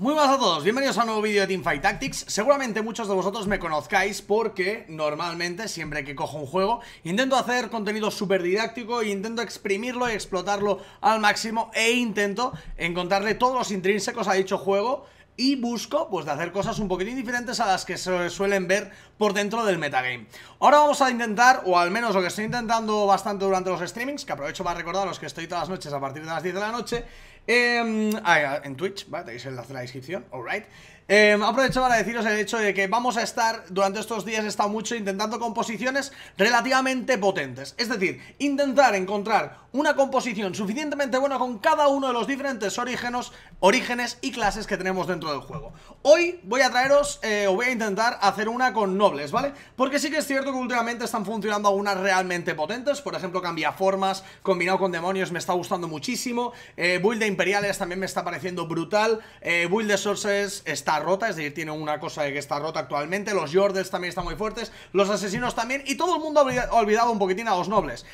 Muy buenas a todos, bienvenidos a un nuevo vídeo de Teamfight Tactics Seguramente muchos de vosotros me conozcáis porque normalmente siempre que cojo un juego Intento hacer contenido súper didáctico intento exprimirlo y explotarlo al máximo E intento encontrarle todos los intrínsecos a dicho juego y busco pues de hacer cosas un poquitín diferentes a las que se suelen ver por dentro del metagame. Ahora vamos a intentar, o al menos lo que estoy intentando bastante durante los streamings, que aprovecho para recordaros que estoy todas las noches a partir de las 10 de la noche, eh, en Twitch, ¿vale? Tenéis el enlace en la descripción, alright. Eh, aprovecho para deciros el hecho de que vamos a estar, durante estos días he estado mucho intentando composiciones relativamente potentes. Es decir, intentar encontrar una composición suficientemente buena con cada uno de los diferentes orígenes orígenes y clases que tenemos dentro del juego. Hoy voy a traeros, eh, o voy a intentar hacer una con nobles, ¿vale? Porque sí que es cierto que últimamente están funcionando algunas realmente potentes, por ejemplo, cambia formas, combinado con demonios me está gustando muchísimo, eh, build de imperiales también me está pareciendo brutal, build de sources está rota, es decir, tiene una cosa de que está rota actualmente, los Jordels también están muy fuertes, los asesinos también, y todo el mundo ha olvidado un poquitín a los nobles.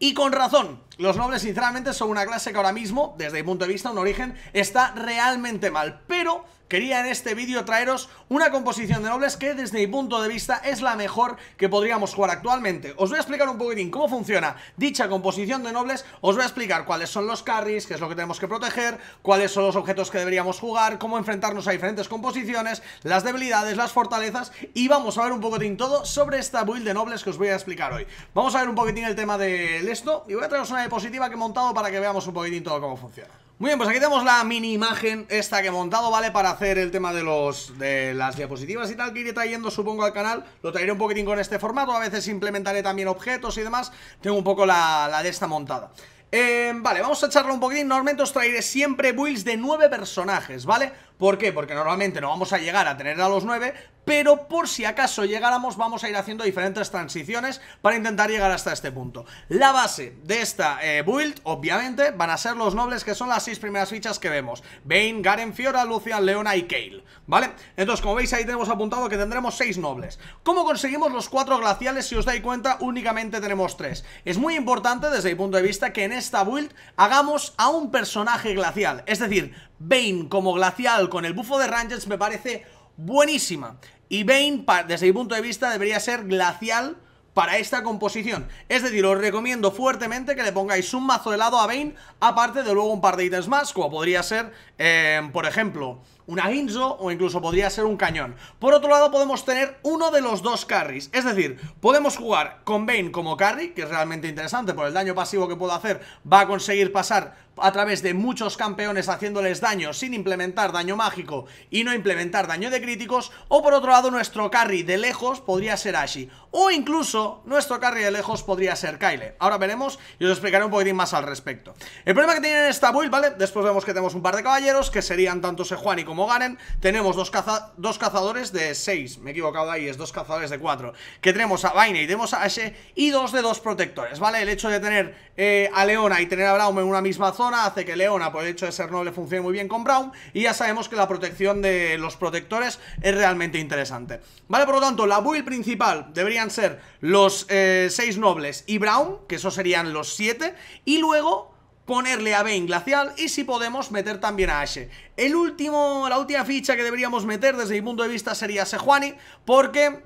Y con razón, los nobles, sinceramente, son una clase que ahora mismo, desde mi punto de vista, un origen, está realmente mal. Pero quería en este vídeo traeros una composición de nobles que, desde mi punto de vista, es la mejor que podríamos jugar actualmente. Os voy a explicar un poquitín cómo funciona dicha composición de nobles, os voy a explicar cuáles son los carries, qué es lo que tenemos que proteger, cuáles son los objetos que deberíamos jugar, cómo enfrentarnos a diferentes composiciones, las debilidades, las fortalezas y vamos a ver un poquitín todo sobre esta build de nobles que os voy a explicar hoy. Vamos a ver un poquitín el tema del esto y voy a traeros una diapositiva que he montado para que veamos un poquitín todo cómo funciona muy bien, pues aquí tenemos la mini imagen esta que he montado, ¿vale? Para hacer el tema de los de las diapositivas y tal que iré trayendo, supongo, al canal. Lo traeré un poquitín con este formato, a veces implementaré también objetos y demás. Tengo un poco la, de esta montada. Eh, vale, vamos a echarlo un poquitín. Normalmente os traeré siempre builds de nueve personajes, ¿vale? ¿Por qué? Porque normalmente no vamos a llegar a tener a los 9, pero por si acaso llegáramos vamos a ir haciendo diferentes transiciones para intentar llegar hasta este punto. La base de esta eh, build, obviamente, van a ser los nobles que son las 6 primeras fichas que vemos. Bane, Garen, Fiora, Lucian, Leona y Kale, ¿vale? Entonces, como veis ahí tenemos apuntado que tendremos 6 nobles. ¿Cómo conseguimos los 4 glaciales? Si os dais cuenta, únicamente tenemos 3. Es muy importante desde mi punto de vista que en esta build hagamos a un personaje glacial, es decir, Bane como glacial con el bufo de Rangers me parece buenísima. Y Bane, desde mi punto de vista, debería ser glacial para esta composición. Es decir, os recomiendo fuertemente que le pongáis un mazo de a Bane, aparte de luego un par de ítems más, como podría ser, em, por ejemplo, una Ginzo o incluso podría ser un cañón. Por otro lado, podemos tener uno de los dos carries. Es decir, podemos jugar con Bane como carry, que es realmente interesante por el daño pasivo que puedo hacer. Va a conseguir pasar a través de muchos campeones haciéndoles daño sin implementar daño mágico y no implementar daño de críticos. O por otro lado, nuestro carry de lejos podría ser Ashi. O incluso nuestro carry de lejos podría ser Kyle. Ahora veremos y os explicaré un poquitín más al respecto. El problema que tienen esta build, ¿vale? Después vemos que tenemos un par de caballeros, que serían tanto Sejuani como Garen. Tenemos dos, cazadores de 6, me he equivocado ahí, es dos cazadores de 4. Que tenemos a Vaina y tenemos a Ashe y dos de dos protectores, ¿vale? El hecho de tener eh, a Leona y tener a Braum en una misma zona hace que Leona, por el hecho de ser noble, funcione muy bien con Brown y ya sabemos que la protección de los protectores es realmente interesante. Vale, por lo tanto, la build principal deberían ser los 6 eh, nobles y Brown, que eso serían los 7, y luego ponerle a Bane Glacial y si podemos meter también a Ashe. El último, la última ficha que deberíamos meter desde mi punto de vista sería Sejuani porque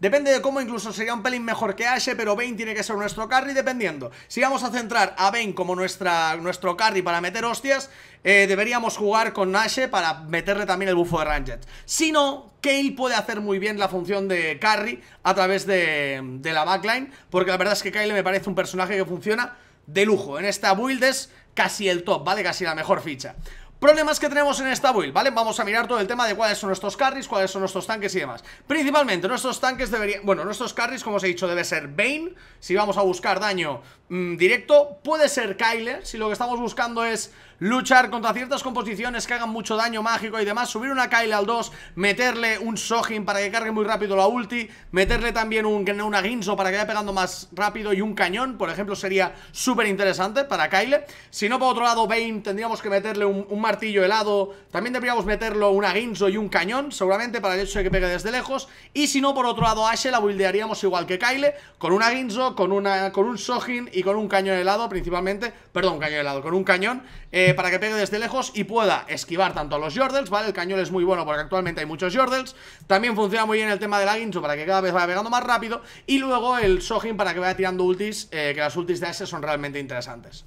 Depende de cómo, incluso sería un pelín mejor que Ashe, pero Bane tiene que ser nuestro carry dependiendo. Si vamos a centrar a Bane como nuestra, nuestro carry para meter hostias, eh, deberíamos jugar con Ashe para meterle también el buffo de Ranged. Si no, Kale puede hacer muy bien la función de carry a través de, de la backline, porque la verdad es que Kale me parece un personaje que funciona de lujo. En esta build es casi el top, ¿vale? Casi la mejor ficha. Problemas que tenemos en esta build, ¿vale? Vamos a mirar todo el tema de cuáles son nuestros carries, cuáles son nuestros tanques y demás Principalmente nuestros tanques deberían... Bueno, nuestros carries, como os he dicho, debe ser Bane Si vamos a buscar daño mm, directo Puede ser Kyler, si lo que estamos buscando es luchar contra ciertas composiciones que hagan mucho daño mágico y demás, subir una Kyle al 2, meterle un Sojin para que cargue muy rápido la ulti, meterle también un, una Ginzo para que vaya pegando más rápido y un cañón, por ejemplo, sería súper interesante para Kyle. Si no, por otro lado, Bane tendríamos que meterle un, martillo helado, también deberíamos meterlo una Ginzo y un cañón, seguramente, para el hecho de que pegue desde lejos, y si no, por otro lado, Ashe la buildearíamos igual que Kyle, con una Ginzo, con, una, con un Sojin y con un cañón helado, principalmente, perdón, cañón helado, con un cañón, eh, eh, para que pegue desde lejos y pueda esquivar tanto a los Jordels, ¿vale? El cañón es muy bueno porque actualmente hay muchos Jordels. También funciona muy bien el tema de la aguincho para que cada vez vaya pegando más rápido. Y luego el Sojin para que vaya tirando ultis, eh, que las ultis de ese son realmente interesantes.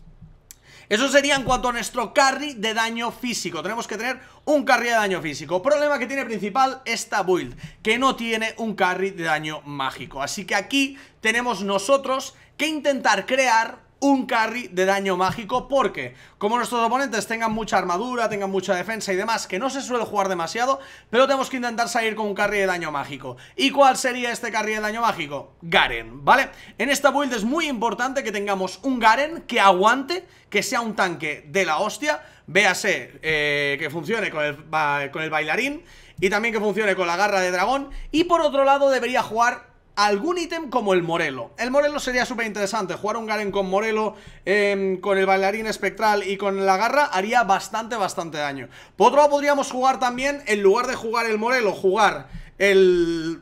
Eso sería en cuanto a nuestro carry de daño físico. Tenemos que tener un carry de daño físico. Problema que tiene principal esta build, que no tiene un carry de daño mágico. Así que aquí tenemos nosotros que intentar crear un carry de daño mágico porque como nuestros oponentes tengan mucha armadura, tengan mucha defensa y demás, que no se suele jugar demasiado, pero tenemos que intentar salir con un carry de daño mágico. ¿Y cuál sería este carry de daño mágico? Garen, ¿vale? En esta build es muy importante que tengamos un Garen que aguante, que sea un tanque de la hostia, véase eh, que funcione con el, con el bailarín y también que funcione con la garra de dragón y por otro lado debería jugar algún ítem como el Morelo. El Morelo sería súper interesante, jugar un Garen con Morelo, em, con el bailarín espectral y con la garra haría bastante, bastante daño. Por otro lado podríamos jugar también, en lugar de jugar el Morelo, jugar el...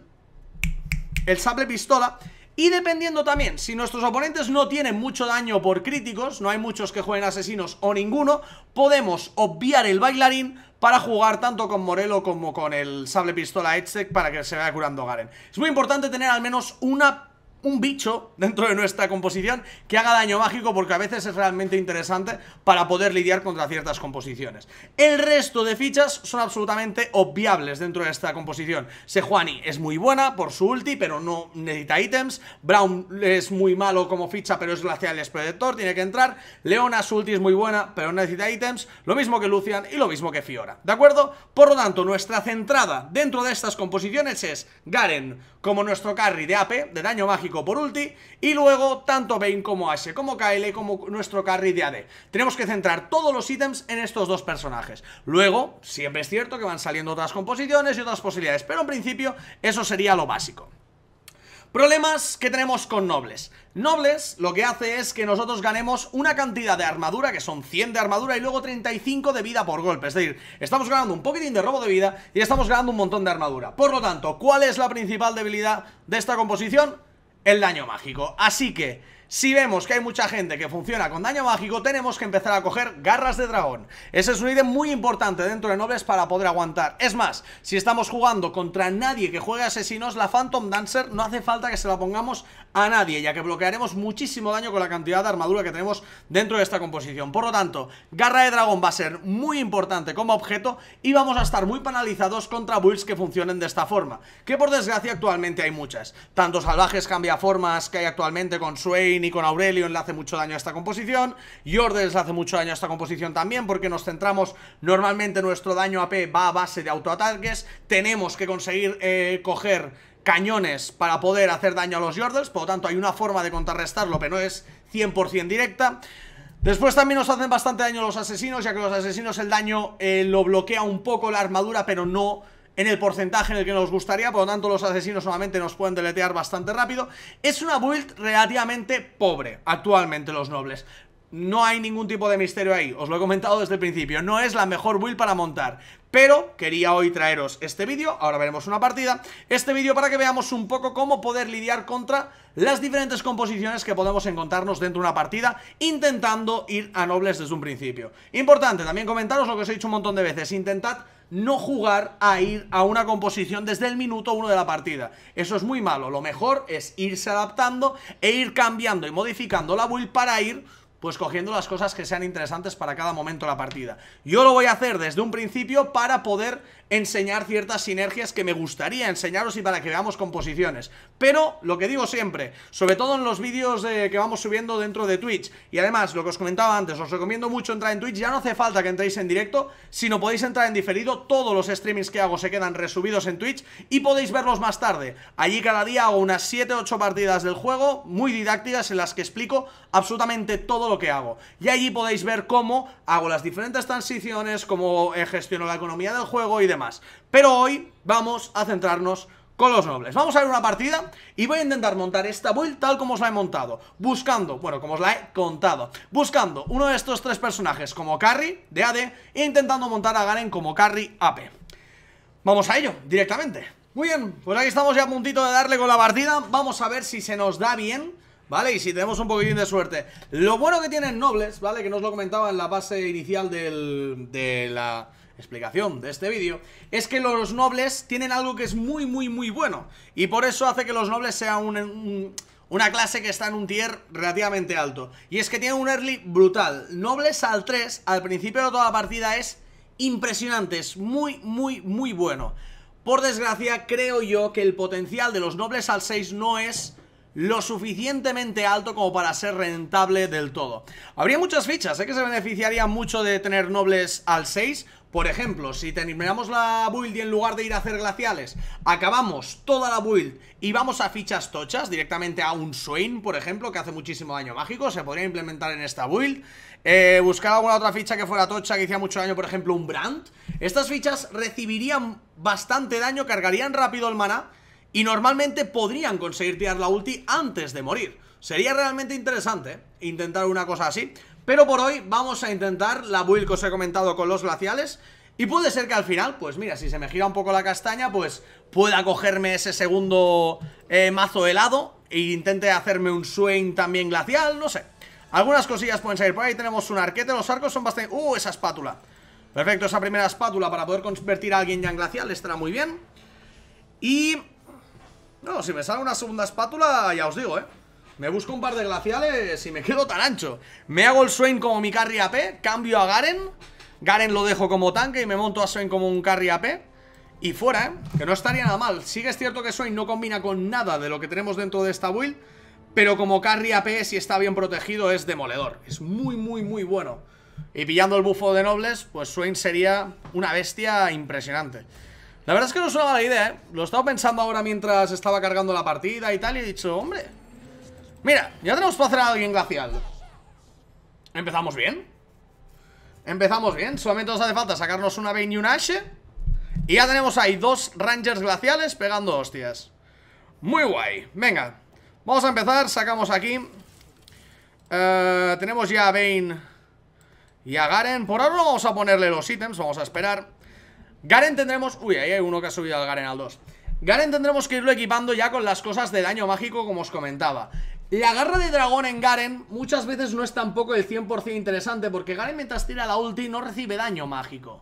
el sable pistola... Y dependiendo también, si nuestros oponentes no tienen mucho daño por críticos, no hay muchos que jueguen asesinos o ninguno, podemos obviar el bailarín para jugar tanto con Morelo como con el sable pistola para que se vaya curando Garen. Es muy importante tener al menos una un bicho dentro de nuestra composición que haga daño mágico porque a veces es realmente interesante para poder lidiar contra ciertas composiciones. El resto de fichas son absolutamente obviables dentro de esta composición. Sejuani es muy buena por su ulti, pero no necesita ítems. Brown es muy malo como ficha, pero es glacial y es protector, tiene que entrar. Leona, su ulti es muy buena, pero no necesita ítems. Lo mismo que Lucian y lo mismo que Fiora, ¿de acuerdo? Por lo tanto, nuestra centrada dentro de estas composiciones es Garen, como nuestro carry de AP, de daño mágico por ulti, y luego tanto Bane como Ashe, como KL, como nuestro carry de AD. Tenemos que centrar todos los ítems en estos dos personajes. Luego, siempre es cierto que van saliendo otras composiciones y otras posibilidades, pero en principio eso sería lo básico. Problemas que tenemos con nobles Nobles lo que hace es que nosotros ganemos una cantidad de armadura Que son 100 de armadura y luego 35 de vida por golpe Es decir, estamos ganando un poquitín de robo de vida Y estamos ganando un montón de armadura Por lo tanto, ¿cuál es la principal debilidad de esta composición? El daño mágico Así que si vemos que hay mucha gente que funciona con daño mágico, tenemos que empezar a coger garras de dragón. Ese es un ítem muy importante dentro de nobles para poder aguantar. Es más, si estamos jugando contra nadie que juegue asesinos, la Phantom Dancer no hace falta que se la pongamos a nadie, ya que bloquearemos muchísimo daño con la cantidad de armadura que tenemos dentro de esta composición. Por lo tanto, garra de dragón va a ser muy importante como objeto y vamos a estar muy penalizados contra builds que funcionen de esta forma, que por desgracia actualmente hay muchas. Tanto salvajes cambia formas que hay actualmente con Swain, ni con Aurelio le hace mucho daño a esta composición, Yordles le hace mucho daño a esta composición también porque nos centramos, normalmente nuestro daño AP va a base de autoataques, tenemos que conseguir eh, coger cañones para poder hacer daño a los Yordles, por lo tanto hay una forma de contrarrestarlo, pero no es 100% directa. Después también nos hacen bastante daño los asesinos, ya que los asesinos el daño eh, lo bloquea un poco la armadura, pero no en el porcentaje en el que nos gustaría, por lo tanto los asesinos solamente nos pueden deletear bastante rápido. Es una build relativamente pobre actualmente los nobles. No hay ningún tipo de misterio ahí, os lo he comentado desde el principio No es la mejor build para montar Pero quería hoy traeros este vídeo, ahora veremos una partida Este vídeo para que veamos un poco cómo poder lidiar contra las diferentes composiciones que podemos encontrarnos dentro de una partida Intentando ir a nobles desde un principio Importante, también comentaros lo que os he dicho un montón de veces Intentad no jugar a ir a una composición desde el minuto uno de la partida. Eso es muy malo. Lo mejor es irse adaptando e ir cambiando y modificando la build para ir pues cogiendo las cosas que sean interesantes para cada momento de la partida. Yo lo voy a hacer desde un principio para poder enseñar ciertas sinergias que me gustaría enseñaros y para que veamos composiciones. Pero, lo que digo siempre, sobre todo en los vídeos eh, que vamos subiendo dentro de Twitch, y además, lo que os comentaba antes, os recomiendo mucho entrar en Twitch, ya no hace falta que entréis en directo, si no podéis entrar en diferido, todos los streamings que hago se quedan resubidos en Twitch y podéis verlos más tarde. Allí cada día hago unas 7-8 partidas del juego, muy didácticas, en las que explico absolutamente todo lo que hago. Y allí podéis ver cómo hago las diferentes transiciones, cómo eh, gestiono la economía del juego y demás. Pero hoy vamos a centrarnos con los nobles Vamos a ver una partida y voy a intentar montar esta build tal como os la he montado Buscando, bueno, como os la he contado Buscando uno de estos tres personajes como carry de AD E intentando montar a Garen como carry AP Vamos a ello, directamente Muy bien, pues aquí estamos ya a puntito de darle con la partida Vamos a ver si se nos da bien ¿vale? Y si tenemos un poquitín de suerte. Lo bueno que tienen nobles, ¿vale? Que nos lo comentaba en la base inicial del, de la explicación de este vídeo, es que los nobles tienen algo que es muy, muy, muy bueno. Y por eso hace que los nobles sean una clase que está en un tier relativamente alto. Y es que tienen un early brutal. Nobles al 3, al principio de toda la partida es impresionante, es muy, muy, muy bueno. Por desgracia, creo yo que el potencial de los nobles al 6 no es lo suficientemente alto como para ser rentable del todo. Habría muchas fichas Sé ¿eh? que se beneficiaría mucho de tener nobles al 6 por ejemplo, si terminamos la build y en lugar de ir a hacer glaciales, acabamos toda la build y vamos a fichas tochas, directamente a un Swain, por ejemplo, que hace muchísimo daño mágico, se podría implementar en esta build. Eh, buscar alguna otra ficha que fuera tocha, que hiciera mucho daño, por ejemplo, un Brand. Estas fichas recibirían bastante daño, cargarían rápido el maná y normalmente podrían conseguir tirar la ulti antes de morir. Sería realmente interesante intentar una cosa así pero por hoy vamos a intentar la build que os he comentado con los glaciales Y puede ser que al final, pues mira, si se me gira un poco la castaña Pues pueda cogerme ese segundo eh, mazo helado E intente hacerme un swing también glacial, no sé Algunas cosillas pueden salir por ahí Tenemos un arquete, los arcos son bastante... ¡Uh! Esa espátula Perfecto, esa primera espátula para poder convertir a alguien ya en glacial estará muy bien Y... No, si me sale una segunda espátula, ya os digo, ¿eh? Me busco un par de glaciales y me quedo tan ancho Me hago el Swain como mi carry AP Cambio a Garen Garen lo dejo como tanque y me monto a Swain como un carry AP Y fuera, ¿eh? Que no estaría nada mal Sí que es cierto que Swain no combina con nada de lo que tenemos dentro de esta build Pero como carry AP, si está bien protegido, es demoledor Es muy, muy, muy bueno Y pillando el bufo de nobles, pues Swain sería una bestia impresionante la verdad es que no es una mala idea, ¿eh? Lo he estado pensando ahora mientras estaba cargando la partida y tal Y he dicho, hombre, Mira, ya tenemos para hacer a alguien glacial Empezamos bien Empezamos bien, solamente nos hace falta sacarnos una Bane y un Ashe Y ya tenemos ahí dos Rangers glaciales pegando hostias Muy guay, venga Vamos a empezar, sacamos aquí eh, Tenemos ya a Bane Y a Garen Por ahora no vamos a ponerle los ítems, vamos a esperar Garen tendremos... Uy, ahí hay uno que ha subido al Garen al 2 Garen tendremos que irlo equipando ya con las cosas de daño mágico como os comentaba la garra de dragón en Garen muchas veces no es tampoco el 100% interesante porque Garen mientras tira la ulti no recibe daño mágico.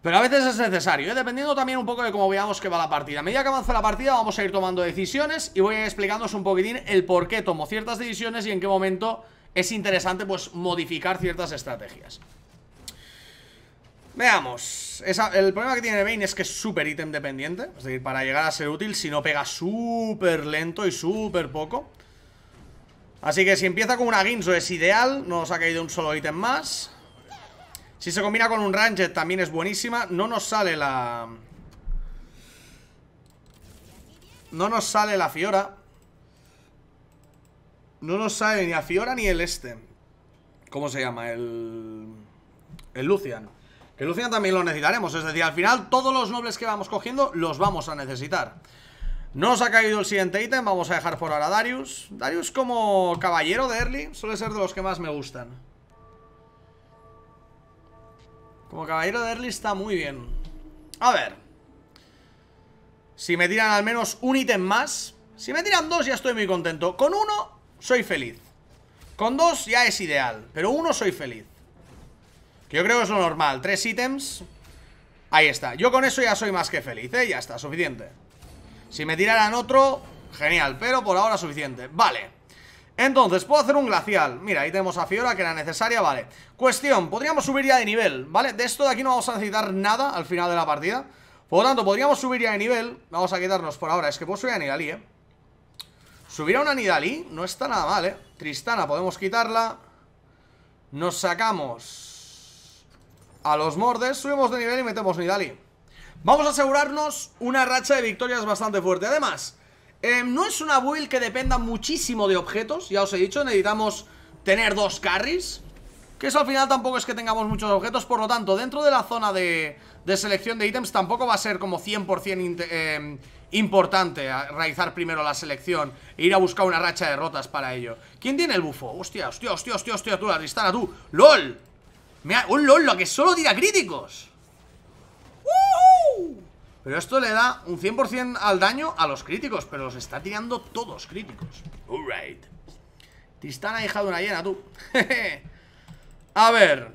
Pero a veces es necesario, ¿eh? dependiendo también un poco de cómo veamos que va la partida. A medida que avanza la partida vamos a ir tomando decisiones y voy a explicándoos un poquitín el por qué tomo ciertas decisiones y en qué momento es interesante pues modificar ciertas estrategias. Veamos. el problema que tiene Bane es que es súper ítem dependiente. Es decir, para llegar a ser útil, si no pega súper lento y súper poco. Así que si empieza con una Ginzo es ideal. No nos ha caído un solo ítem más. Si se combina con un Ranger también es buenísima. No nos sale la... No nos sale la Fiora. No nos sale ni la Fiora ni el este. ¿Cómo se llama? El... El Lucian. Que Lucian también lo necesitaremos, es decir, al final todos los nobles que vamos cogiendo los vamos a necesitar. nos ha caído el siguiente ítem, vamos a dejar por ahora a Darius. Darius como caballero de early suele ser de los que más me gustan. Como caballero de early está muy bien. A ver. Si me tiran al menos un ítem más. Si me tiran dos ya estoy muy contento. Con uno soy feliz. Con dos ya es ideal, pero uno soy feliz. Que yo creo que es lo normal, tres ítems Ahí está, yo con eso ya soy más que feliz, ¿eh? Ya está, suficiente Si me tiraran otro, genial, pero por ahora suficiente Vale entonces, puedo hacer un glacial Mira, ahí tenemos a Fiora, que era necesaria, vale Cuestión, podríamos subir ya de nivel, ¿vale? De esto de aquí no vamos a necesitar nada al final de la partida Por lo tanto, podríamos subir ya de nivel Vamos a quitarnos por ahora, es que puedo subir a Nidalí, ¿eh? Subir a una Nidalí no está nada mal, ¿eh? Tristana, podemos quitarla Nos sacamos a los mordes Subimos de nivel y metemos Nidali Vamos a asegurarnos una racha de victorias bastante fuerte Además, em, no es una build que dependa muchísimo de objetos Ya os he dicho, necesitamos tener dos carries Que eso al final tampoco es que tengamos muchos objetos Por lo tanto, dentro de la zona de, selección de ítems Tampoco va a ser como 100% em, importante realizar primero la selección E ir a buscar una racha de rotas para ello ¿Quién tiene el bufo? Hostia, hostia, hostia, hostia, tú, la tú ¡LOL! Mira, un lo que solo tira críticos Pero esto le da un 100% al daño a los críticos Pero los está tirando todos críticos Alright hija de una llena, tú A ver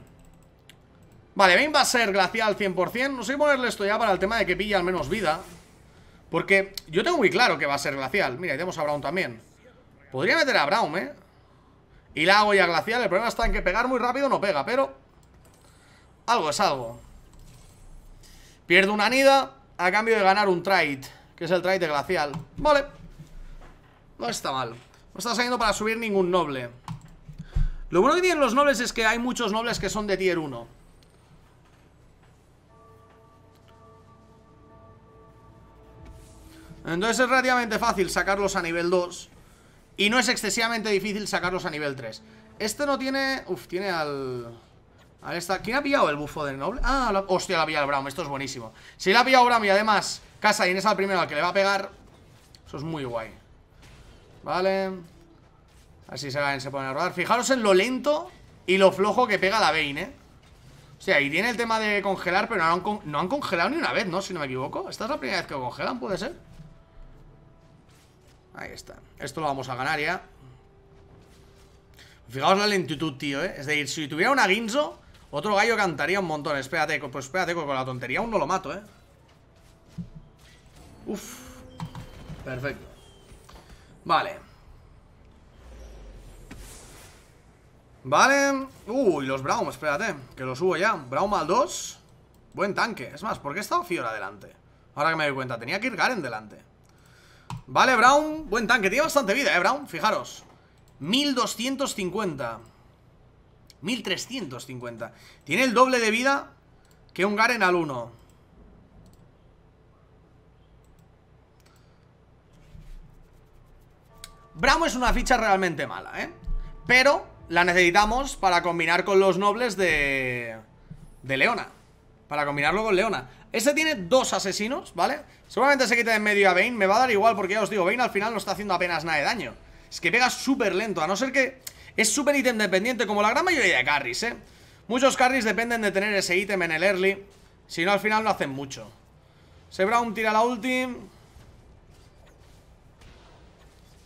Vale, bien va a ser glacial 100% No sé ponerle esto ya para el tema de que pilla al menos vida Porque yo tengo muy claro que va a ser glacial Mira, y tenemos a Brown también Podría meter a Brown, ¿eh? Y la hago ya glacial El problema está en que pegar muy rápido no pega, pero algo es algo Pierdo una nida a cambio de ganar un trade Que es el trade glacial Vale No está mal No está saliendo para subir ningún noble Lo bueno que tienen los nobles es que hay muchos nobles que son de tier 1 Entonces es relativamente fácil sacarlos a nivel 2 Y no es excesivamente difícil sacarlos a nivel 3 Este no tiene... Uf, tiene al... Ahí está. ¿Quién ha pillado el bufo del noble? Ah, hostia, la ha pillado el Braum. Esto es buenísimo. Si la ha pillado Braum y además Casa y en esa al que le va a pegar, eso es muy guay. Vale. Así se, van, se pone a rodar. Fijaros en lo lento y lo flojo que pega la vein, ¿eh? O sea, y tiene el tema de congelar, pero no han, congelado ni una vez, ¿no? Si no me equivoco. Esta es la primera vez que congelan, ¿puede ser? Ahí está. Esto lo vamos a ganar ya. Fijaos la lentitud, tío, ¿eh? Es decir, si tuviera una Ginzo, otro gallo cantaría un montón. Espérate, pues espérate, con la tontería aún no lo mato, ¿eh? Uf. Perfecto. Vale. Vale. Uy, los Braum, espérate. Que los subo ya. Braum al 2. Buen tanque. Es más, ¿por qué estaba Fiora adelante? Ahora que me doy cuenta. Tenía que ir Garen delante. Vale, Brown, buen tanque Tiene bastante vida, eh, Brown, fijaros 1250 1350. Tiene el doble de vida que un Garen al 1. Bramo es una ficha realmente mala, ¿eh? Pero la necesitamos para combinar con los nobles de... De Leona. Para combinarlo con Leona. Este tiene dos asesinos, ¿vale? Seguramente se quita de en medio a Vayne. Me va a dar igual porque ya os digo, Vayne al final no está haciendo apenas nada de daño. Es que pega súper lento, a no ser que es súper ítem dependiente, como la gran mayoría de carries, ¿eh? Muchos carries dependen de tener ese ítem en el early. Si no, al final no hacen mucho. Se tira la ulti.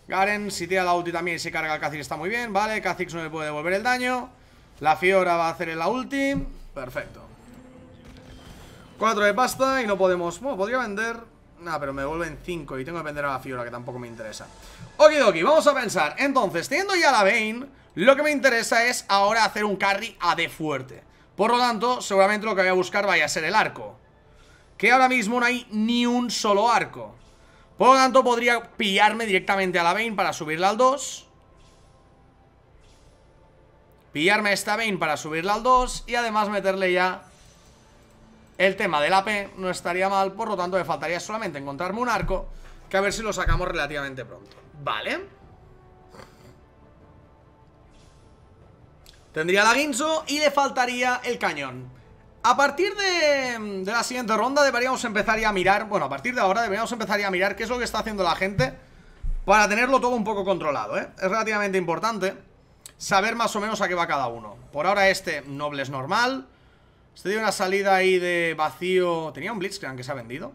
Garen, si tira la ulti también y se carga el Kha'Zix está muy bien, vale, Kha'Zix no le puede devolver el daño La Fiora va a hacer la ulti Perfecto Cuatro de pasta y no podemos... Bueno, podría vender Nada, pero me vuelven 5 y tengo que vender a la Fiora, que tampoco me interesa Okidoki, vamos a pensar Entonces, teniendo ya la Vayne Lo que me interesa es ahora hacer un carry AD fuerte Por lo tanto, seguramente lo que voy a buscar vaya a ser el arco Que ahora mismo no hay ni un solo arco Por lo tanto, podría pillarme directamente a la Vayne para subirla al 2 Pillarme a esta Vayne para subirla al 2 Y además meterle ya el tema del AP no estaría mal, por lo tanto me faltaría solamente encontrarme un arco, que a ver si lo sacamos relativamente pronto. ¿Vale? Tendría la guinzo y le faltaría el cañón. A partir de, la siguiente ronda deberíamos empezar ya a mirar, bueno, a partir de ahora deberíamos empezar ya a mirar qué es lo que está haciendo la gente para tenerlo todo un poco controlado, ¿eh? Es relativamente importante saber más o menos a qué va cada uno. Por ahora este noble es normal, este dio una salida ahí de vacío. Tenía un Blitzcrank que se ha vendido.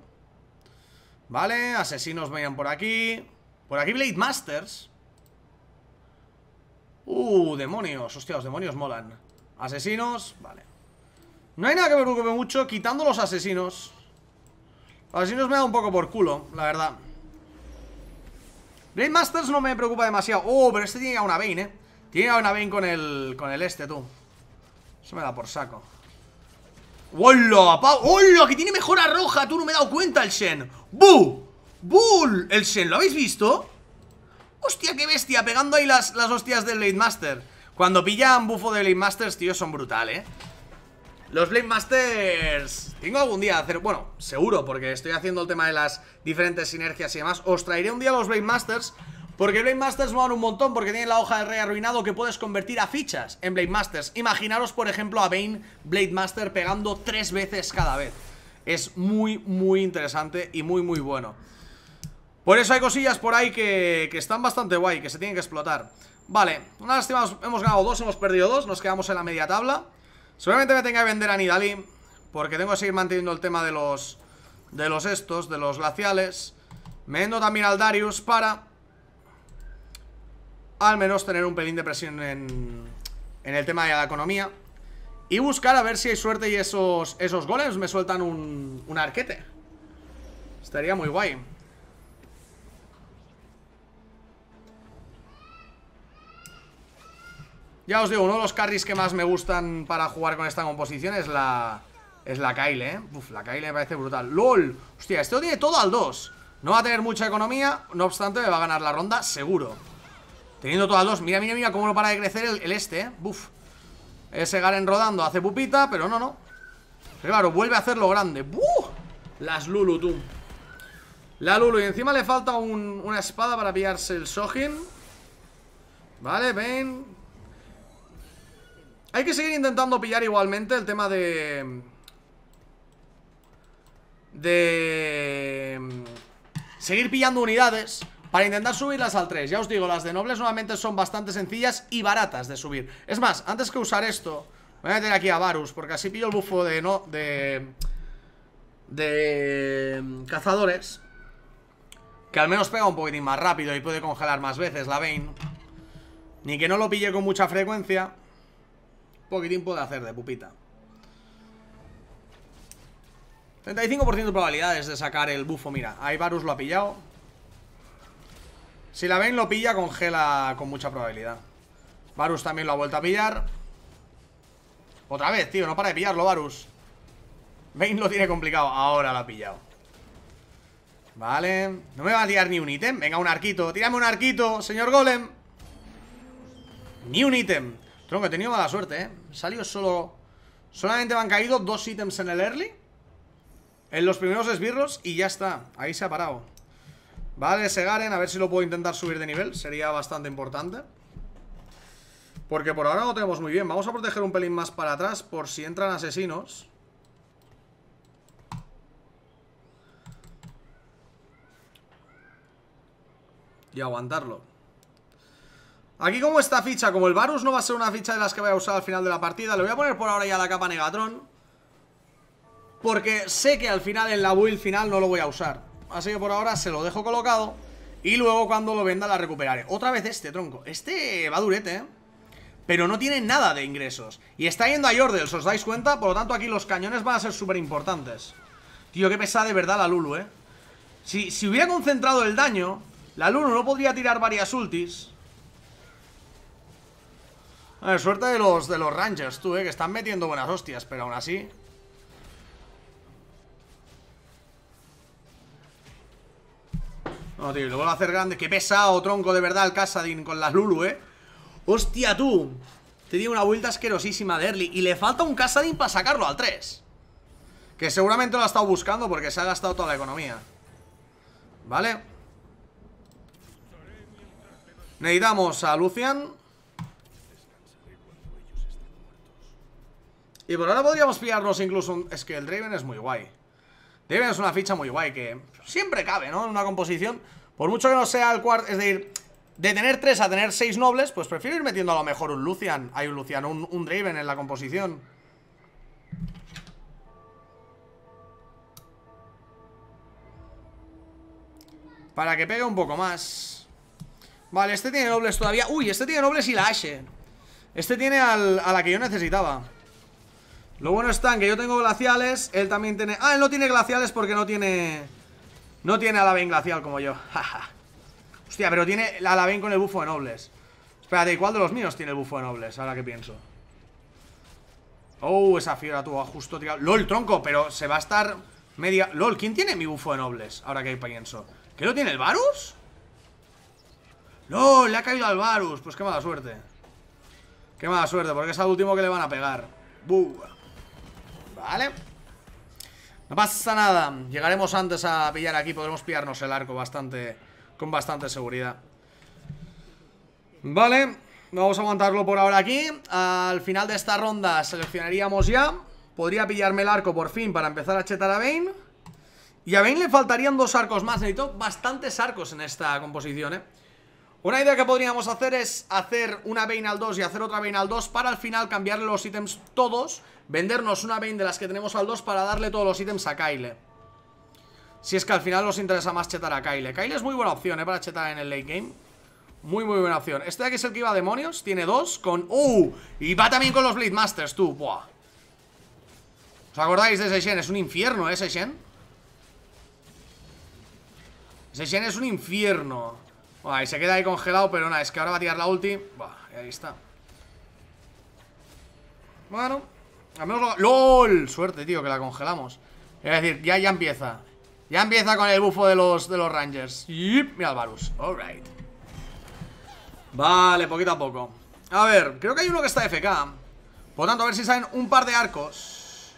Vale, asesinos venían por aquí. Por aquí Blade Masters. Uh, demonios. Hostia, los demonios molan. Asesinos, vale. No hay nada que me preocupe mucho quitando los asesinos. Los asesinos me da un poco por culo, la verdad. Blade Masters no me preocupa demasiado. Oh, pero este tiene una Bane, eh. Tiene una Bane con el, con el este, tú. Eso me da por saco. ¡Hola, pa! ¡Hola! ¡Que tiene mejora roja! ¡Tú no me he dado cuenta el Shen! ¡Bu! ¡Bull! El Shen, ¿lo habéis visto? ¡Hostia, qué bestia! Pegando ahí las, las hostias del Blade Master. Cuando pillan bufo de Blade Masters, tío, son brutales ¿eh? Los Blade Masters... Tengo algún día hacer... Bueno, seguro, porque estoy haciendo el tema de las diferentes sinergias y demás. Os traeré un día los Blade Masters porque Blade Masters van un montón porque tienen la hoja de rey arruinado que puedes convertir a fichas en Blade Masters. Imaginaros, por ejemplo, a Bane Blade Master pegando tres veces cada vez. Es muy, muy interesante y muy, muy bueno. Por eso hay cosillas por ahí que, están bastante guay, que se tienen que explotar. Vale, una lástima, hemos ganado dos, hemos perdido dos, nos quedamos en la media tabla. Seguramente me tenga que vender a Nidali, porque tengo que seguir manteniendo el tema de los... De los estos, de los glaciales Me vendo también al Darius para al menos tener un pelín de presión en, el tema de la economía. Y buscar a ver si hay suerte y esos, esos golems me sueltan un, un arquete. Estaría muy guay. Ya os digo, uno de los carries que más me gustan para jugar con esta composición es la... Es la Kyle, ¿eh? Uf, la Kyle me parece brutal. ¡Lol! Hostia, este lo tiene todo al 2. No va a tener mucha economía, no obstante me va a ganar la ronda, seguro. Teniendo todas dos. Mira, mira, mira cómo no para de crecer el, este, ¿eh? Buf. Ese Garen rodando hace pupita, pero no, no. Pero claro, vuelve a hacerlo grande. ¡Buf! Las Lulu, tú. La Lulu. Y encima le falta una espada para pillarse el Sojin. Vale, ven. Hay que seguir intentando pillar igualmente el tema de... De... Mm, seguir pillando unidades para intentar subirlas al 3 Ya os digo, las de nobles nuevamente son bastante sencillas y baratas de subir Es más, antes que usar esto, voy a meter aquí a Varus Porque así pillo el bufo de... no de de mm, cazadores Que al menos pega un poquitín más rápido y puede congelar más veces la Vein. Ni que no lo pille con mucha frecuencia un Poquitín puede hacer de pupita 35% de probabilidades de sacar el bufo, mira, ahí Varus lo ha pillado si la ven lo pilla, congela con mucha probabilidad Varus también lo ha vuelto a pillar Otra vez, tío, no para de pillarlo, Varus Vayne lo tiene complicado Ahora lo ha pillado Vale, no me va a tirar ni un ítem Venga, un arquito, tírame un arquito, señor Golem Ni un ítem Tronco, he tenido mala suerte, eh Salió solo... Solamente me han caído dos ítems en el early En los primeros esbirros Y ya está, ahí se ha parado Vale, Segaren, a ver si lo puedo intentar subir de nivel Sería bastante importante Porque por ahora lo tenemos muy bien Vamos a proteger un pelín más para atrás Por si entran asesinos Y aguantarlo Aquí como esta ficha, como el Varus no va a ser una ficha de las que voy a usar al final de la partida Le voy a poner por ahora ya la capa Negatron Porque sé que al final, en la build final, no lo voy a usar Así que por ahora se lo dejo colocado Y luego cuando lo venda la recuperaré Otra vez este, tronco Este va durete, ¿eh? Pero no tiene nada de ingresos Y está yendo a Yordles, ¿os dais cuenta? Por lo tanto aquí los cañones van a ser súper importantes Tío, qué pesada de verdad la Lulu, ¿eh? Si, hubiera concentrado el daño La Lulu no podría tirar varias ultis a ver, suerte de los, de los Rangers, tú, eh, que están metiendo buenas hostias, pero aún así No, tío, lo vuelvo a hacer grande. Qué pesado, tronco, de verdad, el Casadin con las Lulu, ¿eh? Hostia, tú. Te dio una vuelta asquerosísima de early. Y le falta un Casadín para sacarlo al 3. Que seguramente lo ha estado buscando porque se ha gastado toda la economía. ¿Vale? Necesitamos a Lucian. Y por ahora podríamos pillarnos incluso un... Es que el Draven es muy guay. Draven es una ficha muy guay que siempre cabe, ¿no? En una composición. Por mucho que no sea el cuarto... Es decir, de tener tres a tener seis nobles, pues prefiero ir metiendo a lo mejor un Lucian. Hay un Lucian, un, Draven en la composición. Para que pegue un poco más Vale, este tiene nobles todavía Uy, este tiene nobles y la H. Este tiene a la que yo necesitaba lo bueno es en que yo tengo glaciales Él también tiene... Ah, él no tiene glaciales porque no tiene... No tiene alabén glacial como yo Hostia, pero tiene alabén con el bufo de nobles Espérate, ¿cuál de los míos tiene el bufo de nobles? Ahora que pienso Oh, esa fiera tuvo ah, justo tirado LOL, tronco, pero se va a estar media... LOL, ¿quién tiene mi bufo de nobles? Ahora que pienso qué no tiene el Varus? LOL, le ha caído al Varus Pues qué mala suerte Qué mala suerte, porque es al último que le van a pegar Buh Vale No pasa nada Llegaremos antes a pillar aquí Podremos pillarnos el arco bastante Con bastante seguridad Vale Vamos a aguantarlo por ahora aquí Al final de esta ronda seleccionaríamos ya Podría pillarme el arco por fin Para empezar a chetar a Bane Y a Bane le faltarían dos arcos más Necesito bastantes arcos en esta composición, eh una idea que podríamos hacer es hacer una vein al 2 y hacer otra vein al 2 para al final cambiarle los ítems todos, vendernos una vein de las que tenemos al 2 para darle todos los ítems a Kyle. Si es que al final nos interesa más chetar a Kyle. Kyle es muy buena opción, ¿eh? Para chetar en el late game. Muy, muy buena opción. Este de aquí es el que iba a demonios. Tiene dos con... ¡Uh! Y va también con los Blade Masters, tú. ¡Buah! ¿Os acordáis de Shen? Es un infierno, ¿eh, Ese Shen es un infierno se queda ahí congelado, pero nada, es que ahora va a tirar la ulti. y ahí está. Bueno, al menos lo... ¡Lol! Suerte, tío, que la congelamos. Es decir, ya, ya empieza. Ya empieza con el bufo de los, de los Rangers. Y mira Alright. Vale, poquito a poco. A ver, creo que hay uno que está FK. Por tanto, a ver si salen un par de arcos.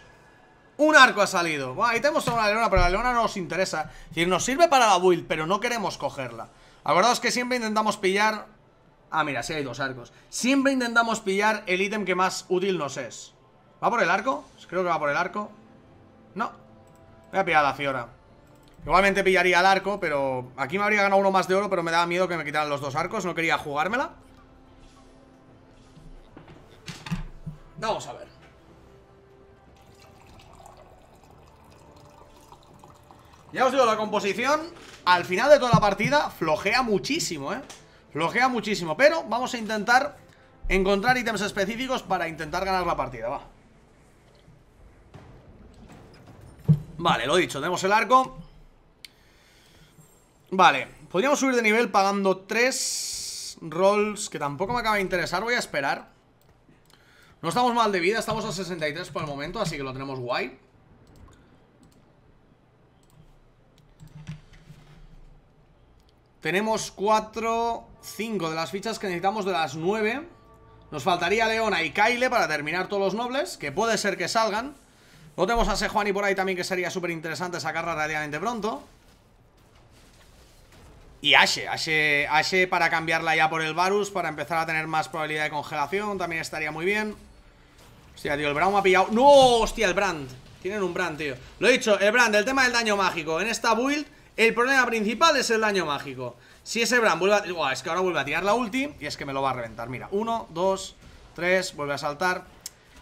Un arco ha salido. Bueno, ahí tenemos a una leona, pero la leona no nos interesa. Es decir, nos sirve para la build, pero no queremos cogerla. Acordaos que siempre intentamos pillar... Ah, mira, sí hay dos arcos. Siempre intentamos pillar el ítem que más útil nos es. ¿Va por el arco? Creo que va por el arco. No. Voy a pillar la Fiora. Igualmente pillaría el arco, pero... Aquí me habría ganado uno más de oro, pero me daba miedo que me quitaran los dos arcos. No quería jugármela. Vamos a ver. Ya os digo, la composición al final de toda la partida flojea muchísimo, ¿eh? Flojea muchísimo, pero vamos a intentar encontrar ítems específicos para intentar ganar la partida, va. Vale, lo dicho, tenemos el arco. Vale, podríamos subir de nivel pagando tres rolls, que tampoco me acaba de interesar, voy a esperar. No estamos mal de vida, estamos a 63 por el momento, así que lo tenemos guay. Tenemos 4, 5 de las fichas que necesitamos de las 9 Nos faltaría Leona y Kyle para terminar todos los nobles Que puede ser que salgan No tenemos a Sejuani por ahí también que sería súper interesante sacarla relativamente pronto y Ashe, Ashe, para cambiarla ya por el Varus Para empezar a tener más probabilidad de congelación También estaría muy bien Hostia, tío, el Brown ha pillado ¡No! Hostia, el Brand Tienen un Brand, tío Lo he dicho, el Brand, el tema del daño mágico En esta build el problema principal es el daño mágico. Si ese Bran vuelve a... es que ahora vuelve a tirar la ulti y es que me lo va a reventar. Mira, uno, dos, tres, vuelve a saltar.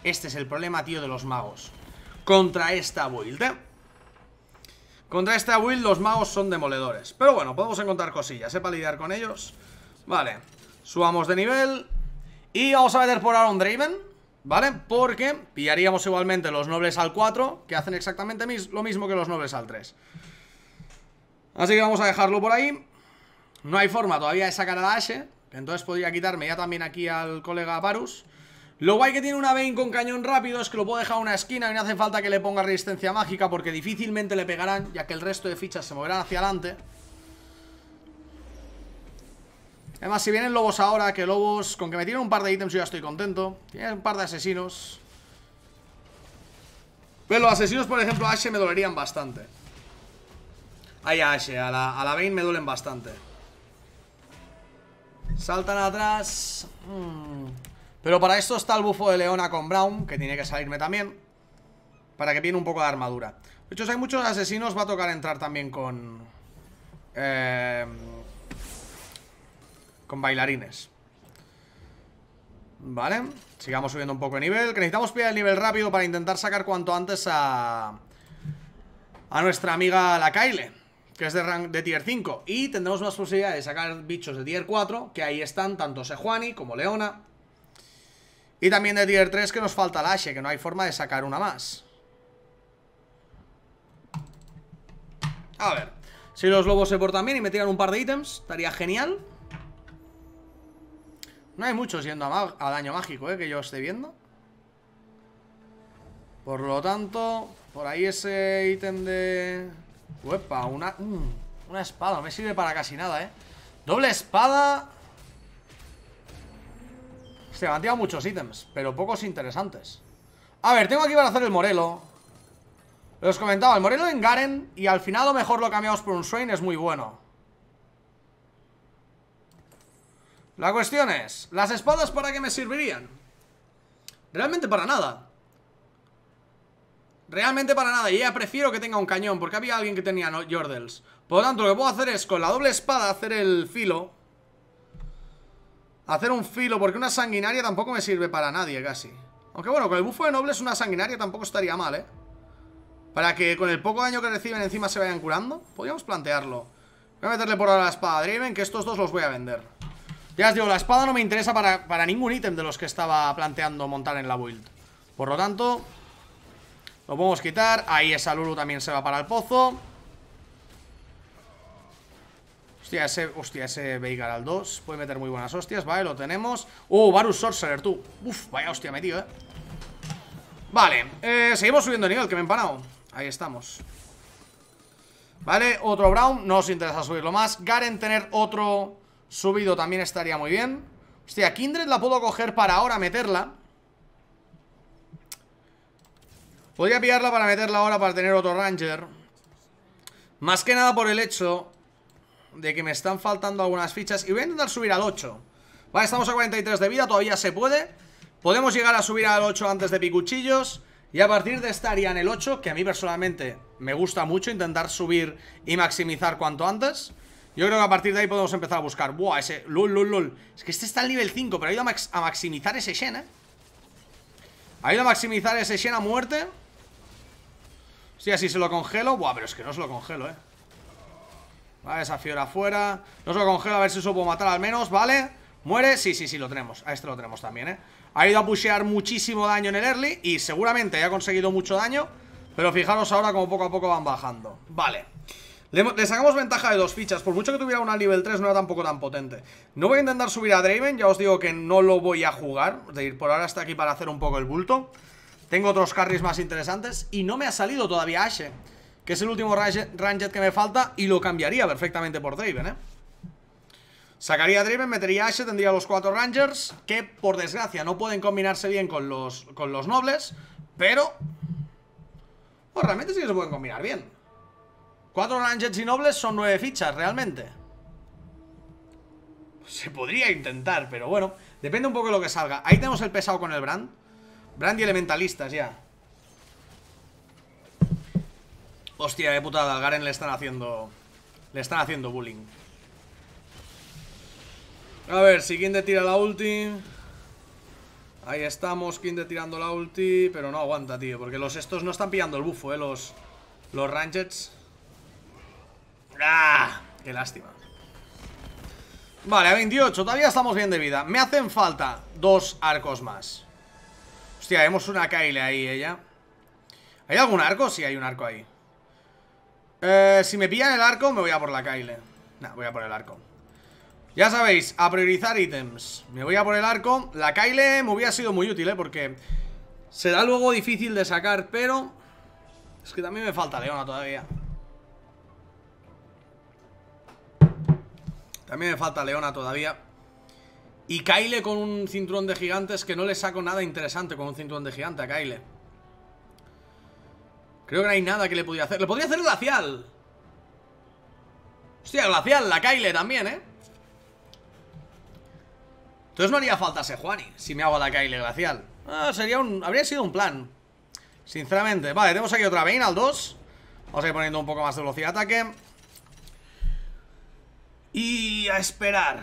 Este es el problema, tío, de los magos. Contra esta build, ¿eh? Contra esta build los magos son demoledores. Pero bueno, podemos encontrar cosillas, ¿eh? Para lidiar con ellos. Vale, subamos de nivel. Y vamos a meter por Aaron Draven, ¿vale? Porque pillaríamos igualmente los nobles al 4, que hacen exactamente lo mismo que los nobles al 3. Así que vamos a dejarlo por ahí No hay forma todavía de sacar a la H. Entonces podría quitarme ya también aquí al colega Parus Lo guay que tiene una vein con cañón rápido Es que lo puedo dejar a una esquina Y no hace falta que le ponga resistencia mágica Porque difícilmente le pegarán Ya que el resto de fichas se moverán hacia adelante Además, si vienen lobos ahora, que lobos... Con que me tiren un par de ítems yo ya estoy contento. Tienes un par de asesinos. Pero los asesinos, por ejemplo, H me dolerían bastante. Ahí a a la, a me duelen bastante Saltan atrás mm. Pero para esto está el bufo de Leona con Brown Que tiene que salirme también Para que viene un poco de armadura De hecho, si hay muchos asesinos Va a tocar entrar también con... Eh, con bailarines Vale Sigamos subiendo un poco de nivel Que necesitamos pillar el nivel rápido Para intentar sacar cuanto antes a... A nuestra amiga la Kyle que es de, rank, de tier 5. Y tendremos más posibilidades de sacar bichos de tier 4, que ahí están tanto Sejuani como Leona. Y también de tier 3 que nos falta la Ashe, que no hay forma de sacar una más. A ver, si los lobos se portan bien y me tiran un par de ítems, estaría genial. No hay muchos yendo a, daño mágico, eh, que yo esté viendo. Por lo tanto, por ahí ese ítem de... Uepa, una, mm, una espada. No me sirve para casi nada, ¿eh? Doble espada. Se me han tirado muchos ítems, pero pocos interesantes. A ver, tengo aquí para hacer el Morelo. Os comentaba, el Morelo en Garen y al final lo mejor lo cambiamos por un Swain es muy bueno. La cuestión es, ¿las espadas para qué me servirían? Realmente para nada. Realmente para nada, y ya prefiero que tenga un cañón Porque había alguien que tenía Jordels Por lo tanto, lo que puedo hacer es con la doble espada Hacer el filo Hacer un filo, porque una sanguinaria Tampoco me sirve para nadie casi Aunque bueno, con el bufo de nobles una sanguinaria Tampoco estaría mal, eh Para que con el poco daño que reciben encima se vayan curando Podríamos plantearlo Voy a meterle por ahora la espada a Draven, que estos dos los voy a vender Ya os digo, la espada no me interesa Para, para ningún ítem de los que estaba planteando Montar en la build Por lo tanto, lo podemos quitar Ahí esa Lulu también se va para el pozo Hostia, ese, hostia, ese Veigar al 2 Puede meter muy buenas hostias, vale, lo tenemos Uh, Varus Sorcerer, tú Uf, vaya hostia metido, eh Vale, eh, seguimos subiendo nivel, que me he empanado Ahí estamos Vale, otro Brown No os interesa subirlo más Garen tener otro subido también estaría muy bien Hostia, Kindred la puedo coger para ahora meterla Podría pillarla para meterla ahora para tener otro Ranger. Más que nada por el hecho de que me están faltando algunas fichas. Y voy a intentar subir al 8. Vale, estamos a 43 de vida, todavía se puede. Podemos llegar a subir al 8 antes de picuchillos. Y a partir de estaría en el 8, que a mí personalmente me gusta mucho intentar subir y maximizar cuanto antes. Yo creo que a partir de ahí podemos empezar a buscar. Buah, ese... Lul, lul, lul. Es que este está al nivel 5, pero ha ido a, a maximizar ese Shen, ¿eh? Ha ido a maximizar ese Shen a muerte. Si sí, así se lo congelo Buah, pero es que no se lo congelo, eh Vale, esa fiora afuera. No se lo congelo, a ver si eso puedo matar al menos, ¿vale? Muere, sí, sí, sí, lo tenemos A este lo tenemos también, eh Ha ido a pushear muchísimo daño en el early Y seguramente ha conseguido mucho daño Pero fijaros ahora como poco a poco van bajando Vale le, sacamos ventaja de dos fichas Por mucho que tuviera una nivel 3 no era tampoco tan potente No voy a intentar subir a Draven Ya os digo que no lo voy a jugar De ir por ahora hasta aquí para hacer un poco el bulto tengo otros carries más interesantes y no me ha salido todavía Ashe, que es el último Ranged que me falta y lo cambiaría perfectamente por Draven, ¿eh? Sacaría a Draven, metería Ashe, tendría los cuatro Rangers, que por desgracia no pueden combinarse bien con los, con los nobles, pero... Pues realmente sí que se pueden combinar bien. Cuatro Rangers y nobles son nueve fichas, realmente. Se podría intentar, pero bueno, depende un poco de lo que salga. Ahí tenemos el pesado con el Brand. Brandy elementalistas ya. Hostia, de putada, al Garen le están haciendo... Le están haciendo bullying. A ver, si Kinde tira la ulti... Ahí estamos, Kinde tirando la ulti... Pero no aguanta, tío, porque los estos no están pillando el bufo, eh, los... Los Rangers. ¡Ah! ¡Qué lástima! Vale, a 28, todavía estamos bien de vida. Me hacen falta dos arcos más. Hostia, vemos una Kyle ahí, ella. Eh, ¿Hay algún arco? Sí, hay un arco ahí. Eh, si me pillan el arco, me voy a por la Kyle. No, voy a por el arco. Ya sabéis, a priorizar ítems. Me voy a por el arco. La Kyle me hubiera sido muy útil, ¿eh? Porque será luego difícil de sacar, pero... Es que también me falta Leona todavía. También me falta Leona todavía. Y Kyle con un cinturón de gigantes que no le saco nada interesante con un cinturón de gigante a Kyle. Creo que no hay nada que le podría hacer. ¡Le podría hacer Glacial! Hostia, Glacial, la Kyle también, ¿eh? Entonces no haría falta ese Juani si me hago la Kyle Glacial. Ah, sería un... Habría sido un plan. Sinceramente. Vale, tenemos aquí otra Vayne al 2. Vamos a ir poniendo un poco más de velocidad de ataque. Y a esperar.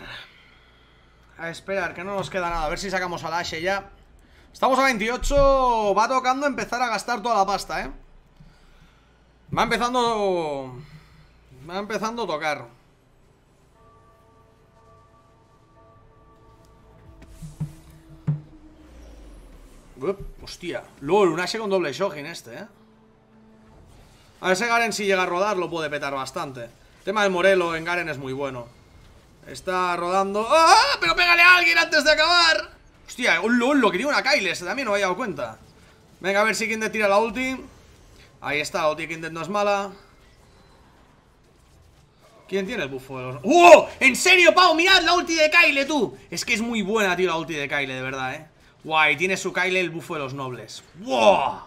A esperar, que no nos queda nada A ver si sacamos al Ashe ya Estamos a 28 Va tocando empezar a gastar toda la pasta, eh Va empezando... Va empezando a tocar hostia LOL, un Ashe con doble Shogin este, eh A ver si Garen si llega a rodar Lo puede petar bastante El tema del Morelo en Garen es muy bueno Está rodando ¡Ah! ¡Pero pégale a alguien antes de acabar! Hostia, un lo que una Kyle Ese también no me había dado cuenta Venga, a ver si te tira la ulti Ahí está, ulti Kindred no es mala ¿Quién tiene el buffo de los... ¡Oh! ¡En serio, Pau! ¡Mirad la ulti de Kyle, tú! Es que es muy buena, tío, la ulti de Kyle, de verdad, eh Guay, tiene su Kyle el buffo de los nobles ¡Wow!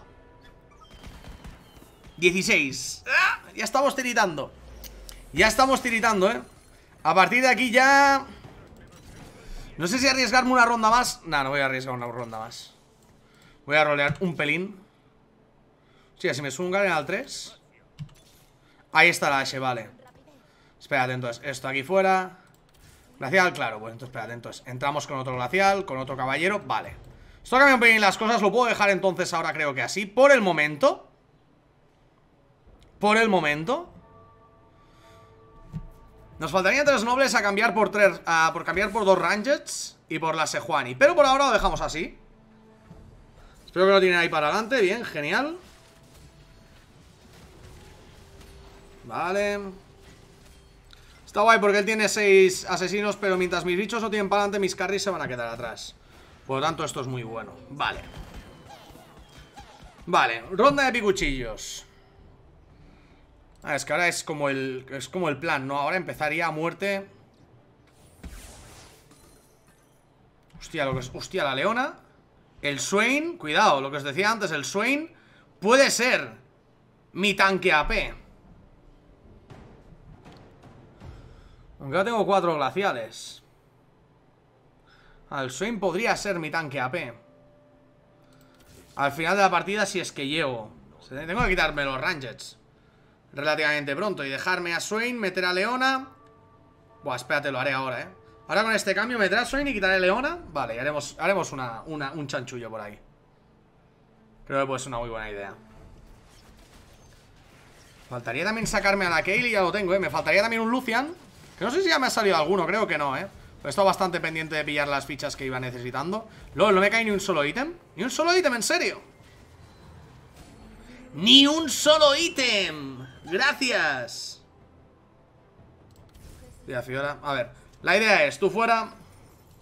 16 ¡Ah! Ya estamos tiritando Ya estamos tiritando, eh a partir de aquí ya... No sé si arriesgarme una ronda más. No, no voy a arriesgar una ronda más. Voy a rolear un pelín. Sí, así me subo un al 3. Ahí está la H, vale. Espera, entonces, esto aquí fuera. Glacial, claro, bueno, pues entonces, espérate, entonces Entramos con otro glacial, con otro caballero, vale Esto cambia un pelín las cosas, lo puedo dejar entonces ahora creo que así Por el momento Por el momento nos faltarían tres nobles a cambiar por tres, por cambiar por dos Rangets y por la Sejuani. Pero por ahora lo dejamos así. Espero que lo tienen ahí para adelante. Bien, genial. Vale. Está guay porque él tiene seis asesinos, pero mientras mis bichos no tienen para adelante, mis carries se van a quedar atrás. Por lo tanto, esto es muy bueno. Vale. Vale, ronda de picuchillos. Ah, es que ahora es como el, es como el plan, ¿no? Ahora empezaría a muerte. Hostia, lo que la leona. El Swain, cuidado, lo que os decía antes, el Swain puede ser mi tanque AP. Aunque ahora tengo cuatro glaciales. Al Swain podría ser mi tanque AP. Al final de la partida, si es que llego. Tengo que quitarme los Rangers relativamente pronto Y dejarme a Swain, meter a Leona Buah, espérate, lo haré ahora, eh Ahora con este cambio meter a Swain y quitaré Leona Vale, haremos, haremos una, un chanchullo por ahí Creo que puede una muy buena idea Faltaría también sacarme a la y ya lo tengo, eh Me faltaría también un Lucian Que no sé si ya me ha salido alguno, creo que no, eh Pero he bastante pendiente de pillar las fichas que iba necesitando Luego no me cae ni un solo ítem Ni un solo ítem, en serio ¡Ni un solo ítem! ¡Gracias! Ya, Fiora, a ver La idea es, tú fuera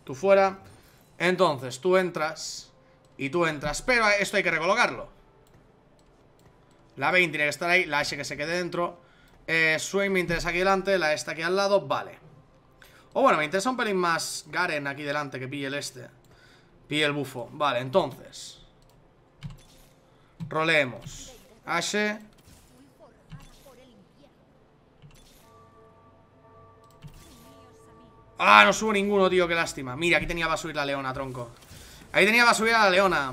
Tú fuera Entonces, tú entras Y tú entras, pero esto hay que recolocarlo La B, tiene que estar ahí La s que se quede dentro eh, me interesa aquí delante, la esta aquí al lado Vale O bueno, me interesa un pelín más Garen aquí delante que pille el este Pille el bufo, vale, entonces Roleemos Ah, no subo ninguno, tío, qué lástima Mira, aquí tenía para subir la leona, tronco Ahí tenía para subir a la leona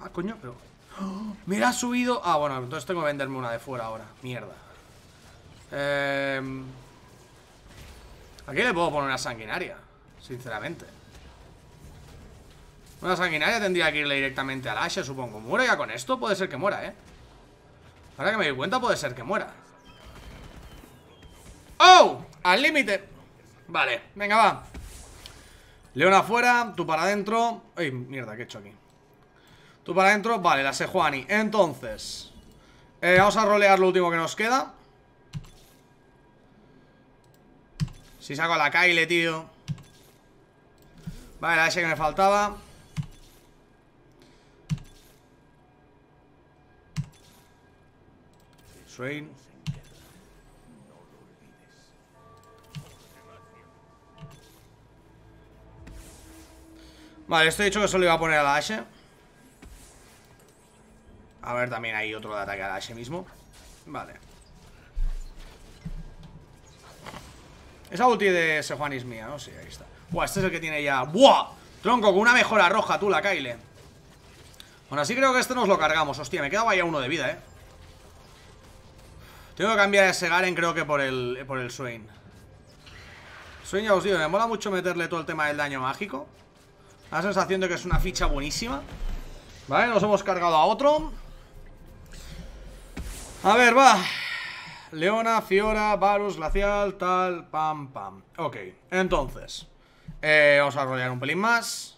Ah, coño, pero... ¡Oh! Mira, ha subido... Ah, bueno, entonces tengo que venderme una de fuera ahora Mierda eh... Aquí le puedo poner una sanguinaria Sinceramente una sanguinaria tendría que irle directamente al Ashe supongo. muera ya con esto? Puede ser que muera, ¿eh? Ahora que me doy cuenta, puede ser que muera. ¡Oh! Al límite. Vale, venga, va. León afuera, tú para adentro. ¡Ay, mierda, qué he hecho aquí! Tú para adentro, vale, la Sejuani. Entonces, eh, vamos a rolear lo último que nos queda. Si saco a la Kyle, tío. Vale, la S que me faltaba. Swain. Vale, esto he dicho que solo iba a poner a la H. A ver, también hay otro de ataque a la H mismo. Vale. Esa ulti de Sejuani es mía, ¿no? Sí, ahí está. Buah, este es el que tiene ya. ¡Buah! Tronco, con una mejora roja, tú, la Kyle. Bueno, así creo que este nos lo cargamos. Hostia, me quedaba ya uno de vida, ¿eh? Tengo que cambiar ese Garen creo que por el, por el Swain Swain ya os digo, me mola mucho meterle todo el tema del daño mágico la sensación de que es una ficha buenísima Vale, nos hemos cargado a otro A ver, va Leona, Fiora, Varus, Glacial, tal, pam, pam Ok, entonces eh, Vamos a rodear un pelín más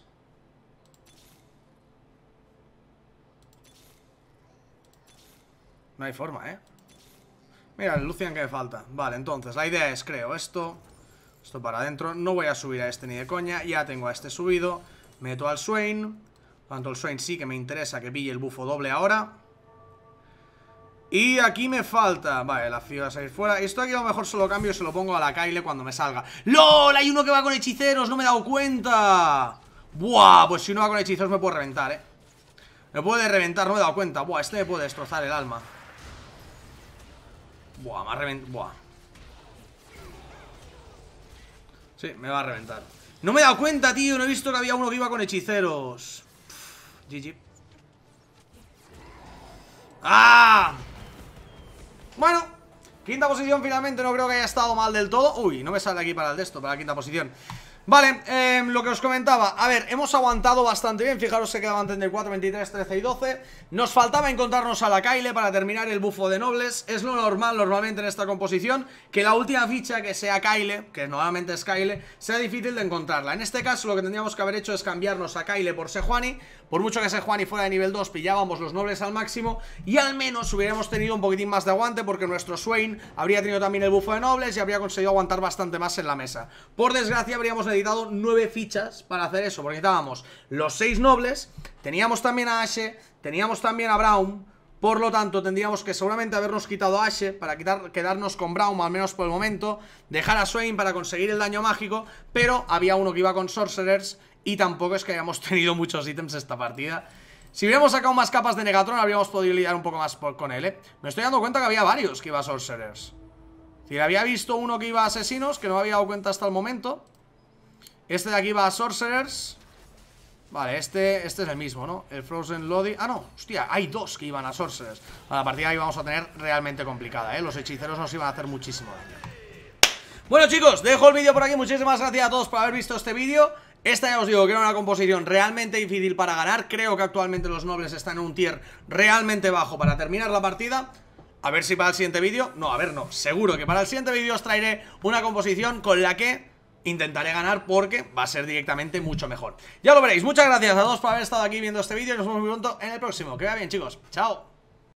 No hay forma, eh Mira, el Lucian que me falta. Vale, entonces, la idea es, creo, esto. Esto para adentro. No voy a subir a este ni de coña. Ya tengo a este subido. Meto al Swain. Tanto el Swain sí que me interesa que pille el bufo doble ahora. Y aquí me falta... Vale, la a salir fuera. Esto aquí a lo mejor solo cambio y se lo pongo a la Kyle cuando me salga. ¡LOL! Hay uno que va con hechiceros. No me he dado cuenta. Buah, pues si no va con hechiceros me puede reventar, eh. Me puede reventar, no me he dado cuenta. Buah, este me puede destrozar el alma. Buah, me ha reventado. Buah. Sí, me va a reventar. No me he dado cuenta, tío. No he visto que había uno que con hechiceros. GG. ¡Ah! Bueno, quinta posición finalmente. No creo que haya estado mal del todo. Uy, no me sale aquí para el de esto, para la quinta posición. Vale, em, lo que os comentaba A ver, hemos aguantado bastante bien Fijaros que quedaban 34, 23, 13 y 12 Nos faltaba encontrarnos a la Kyle para terminar el bufo de nobles Es lo normal normalmente en esta composición Que la última ficha que sea Kyle Que normalmente es Kyle Sea difícil de encontrarla En este caso lo que tendríamos que haber hecho es cambiarnos a Kyle por Sejuani Por mucho que Sejuani fuera de nivel 2 Pillábamos los nobles al máximo Y al menos hubiéramos tenido un poquitín más de aguante Porque nuestro Swain habría tenido también el bufo de nobles Y habría conseguido aguantar bastante más en la mesa Por desgracia habríamos necesitado nueve fichas para hacer eso, porque estábamos los seis nobles, teníamos también a Ashe, teníamos también a Brown por lo tanto, tendríamos que seguramente habernos quitado a Ashe para quedarnos con Brown al menos por el momento, dejar a Swain para conseguir el daño mágico, pero había uno que iba con Sorcerers y tampoco es que hayamos tenido muchos ítems esta partida. Si hubiéramos sacado más capas de Negatron, habríamos podido lidiar un poco más con él, ¿eh? Me estoy dando cuenta que había varios que iba a Sorcerers. Si había visto uno que iba a Asesinos, que no me había dado cuenta hasta el momento. Este de aquí va a Sorcerers Vale, este, este es el mismo, ¿no? El Frozen Lodi... Ah, no, hostia, hay dos que iban a Sorcerers A la partida ahí vamos a tener realmente complicada, ¿eh? Los hechiceros nos iban a hacer muchísimo daño Bueno, chicos, dejo el vídeo por aquí Muchísimas gracias a todos por haber visto este vídeo esta ya os digo que era una composición realmente difícil para ganar Creo que actualmente los nobles están en un tier realmente bajo para terminar la partida A ver si para el siguiente vídeo... No, a ver, no, seguro que para el siguiente vídeo os traeré una composición con la que intentaré ganar porque va a ser directamente mucho mejor. Ya lo veréis. Muchas gracias a todos por haber estado aquí viendo este vídeo nos vemos muy pronto en el próximo. Que vaya bien, chicos. Chao.